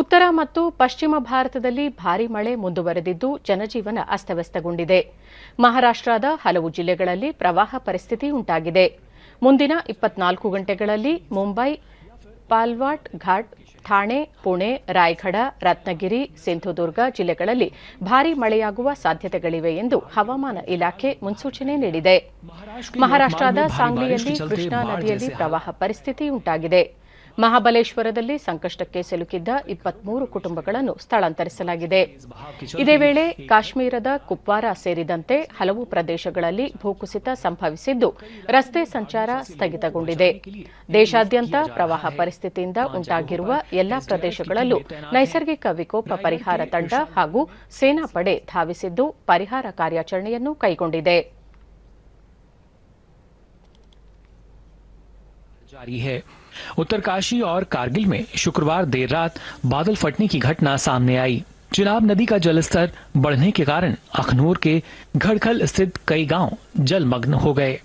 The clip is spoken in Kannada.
ಉತ್ತರ ಮತ್ತು ಪಶ್ಚಿಮ ಭಾರತದಲ್ಲಿ ಭಾರೀ ಮಳೆ ಮುಂದುವರೆದಿದ್ದು ಜನಜೀವನ ಅಸ್ತವ್ಯಸ್ತಗೊಂಡಿದೆ ಮಹಾರಾಷ್ಟ್ರದ ಹಲವು ಜಿಲ್ಲೆಗಳಲ್ಲಿ ಪ್ರವಾಹ ಪರಿಸ್ಥಿತಿ ಉಂಟಾಗಿದೆ ಮುಂದಿನ ಇಪ್ಪತ್ನಾಲ್ಕು ಗಂಟೆಗಳಲ್ಲಿ ಮುಂಬೈ ಪಾಲ್ವಾಟ್ ಘಾಟ್ ಥಾಣೆ ಪುಣೆ ರಾಯಗಢ ರತ್ನಗಿರಿ ಸಿಂಧುದುರ್ಗ ಜಿಲ್ಲೆಗಳಲ್ಲಿ ಭಾರೀ ಮಳೆಯಾಗುವ ಸಾಧ್ಯತೆಗಳಿವೆ ಎಂದು ಹವಾಮಾನ ಇಲಾಖೆ ಮುನ್ಸೂಚನೆ ನೀಡಿದೆ ಮಹಾರಾಷ್ಟ್ರದ ಸಾಂಗ್ಲಿಯಲ್ಲಿ ಕೃಷ್ಣಾ ನದಿಯಲ್ಲಿ ಪ್ರವಾಹ ಪರಿಸ್ಥಿತಿ ಉಂಟಾಗಿದೆ ಮಹಾಬಲೇಶ್ವರದಲ್ಲಿ ಸಂಕಷ್ಟಕ್ಕೆ ಸಿಲುಕಿದ್ದ ಇಪ್ಪತ್ಮೂರು ಕುಟುಂಬಗಳನ್ನು ಸ್ಥಳಾಂತರಿಸಲಾಗಿದೆ ಇದೇ ವೇಳೆ ಕಾಶ್ಮೀರದ ಕುಪ್ವಾರ ಸೇರಿದಂತೆ ಹಲವು ಪ್ರದೇಶಗಳಲ್ಲಿ ಭೂಕುಸಿತ ಸಂಭವಿಸಿದ್ದು ರಸ್ತೆ ಸಂಚಾರ ಸ್ಥಗಿತಗೊಂಡಿದೆ ದೇಶಾದ್ಯಂತ ಪ್ರವಾಹ ಪರಿಸ್ಥಿತಿಯಿಂದ ಉಂಟಾಗಿರುವ ಎಲ್ಲಾ ಪ್ರದೇಶಗಳಲ್ಲೂ ನೈಸರ್ಗಿಕ ವಿಕೋಪ ಪರಿಹಾರ ತಂಡ ಹಾಗೂ ಸೇನಾಪಡೆ ಧಾವಿಸಿದ್ದು ಪರಿಹಾರ ಕಾರ್ಯಾಚರಣೆಯನ್ನು ಕೈಗೊಂಡಿದೆ जारी है उत्तरकाशी और कारगिल में शुक्रवार देर रात बादल फटने की घटना सामने आई चिनाब नदी का जलस्तर बढ़ने के कारण अखनूर के घड़खल स्थित कई गांव जलमग्न हो गए